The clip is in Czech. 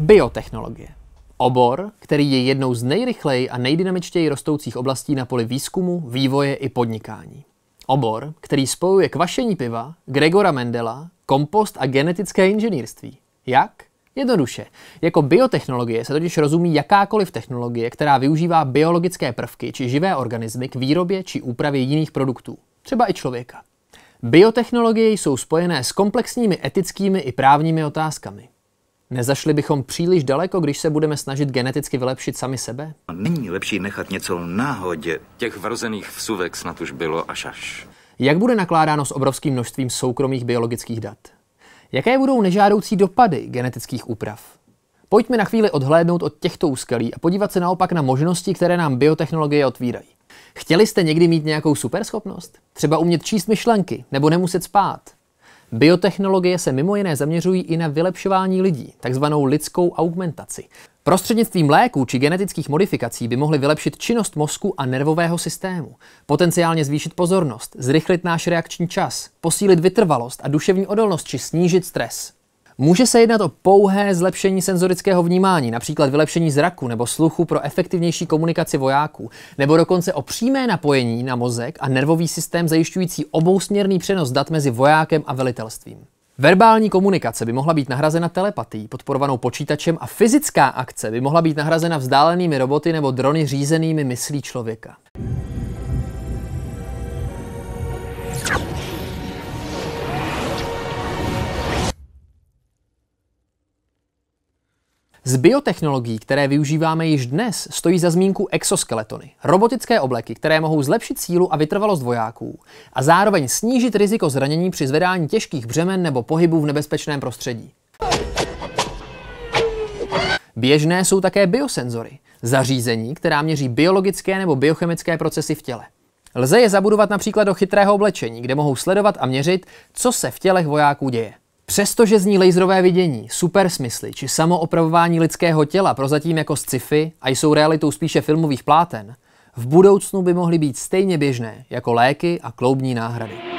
Biotechnologie. Obor, který je jednou z nejrychleji a nejdynamičtěji rostoucích oblastí na poli výzkumu, vývoje i podnikání. Obor, který spojuje kvašení piva, Gregora Mendela, kompost a genetické inženýrství. Jak? Jednoduše. Jako biotechnologie se totiž rozumí jakákoliv technologie, která využívá biologické prvky či živé organismy k výrobě či úpravě jiných produktů, třeba i člověka. Biotechnologie jsou spojené s komplexními etickými i právními otázkami. Nezašli bychom příliš daleko, když se budeme snažit geneticky vylepšit sami sebe? Není lepší nechat něco náhodě. Těch vrozených vsuvek snad už bylo až až. Jak bude nakládáno s obrovským množstvím soukromých biologických dat? Jaké budou nežádoucí dopady genetických úprav? Pojďme na chvíli odhlédnout od těchto úskalí a podívat se naopak na možnosti, které nám biotechnologie otvírají. Chtěli jste někdy mít nějakou superschopnost? Třeba umět číst myšlenky nebo nemuset spát? Biotechnologie se mimo jiné zaměřují i na vylepšování lidí, takzvanou lidskou augmentaci. Prostřednictvím léků či genetických modifikací by mohly vylepšit činnost mozku a nervového systému, potenciálně zvýšit pozornost, zrychlit náš reakční čas, posílit vytrvalost a duševní odolnost či snížit stres. Může se jednat o pouhé zlepšení senzorického vnímání, například vylepšení zraku nebo sluchu pro efektivnější komunikaci vojáků, nebo dokonce o přímé napojení na mozek a nervový systém zajišťující obousměrný přenos dat mezi vojákem a velitelstvím. Verbální komunikace by mohla být nahrazena telepatií, podporovanou počítačem a fyzická akce by mohla být nahrazena vzdálenými roboty nebo drony řízenými myslí člověka. Z biotechnologií, které využíváme již dnes, stojí za zmínku exoskeletony, robotické obleky, které mohou zlepšit sílu a vytrvalost vojáků a zároveň snížit riziko zranění při zvedání těžkých břemen nebo pohybu v nebezpečném prostředí. Běžné jsou také biosenzory, zařízení, která měří biologické nebo biochemické procesy v těle. Lze je zabudovat například do chytrého oblečení, kde mohou sledovat a měřit, co se v tělech vojáků děje. Přestože zní laserové vidění, supersmysly či samoopravování lidského těla prozatím jako sci-fi a jsou realitou spíše filmových pláten, v budoucnu by mohly být stejně běžné jako léky a kloubní náhrady.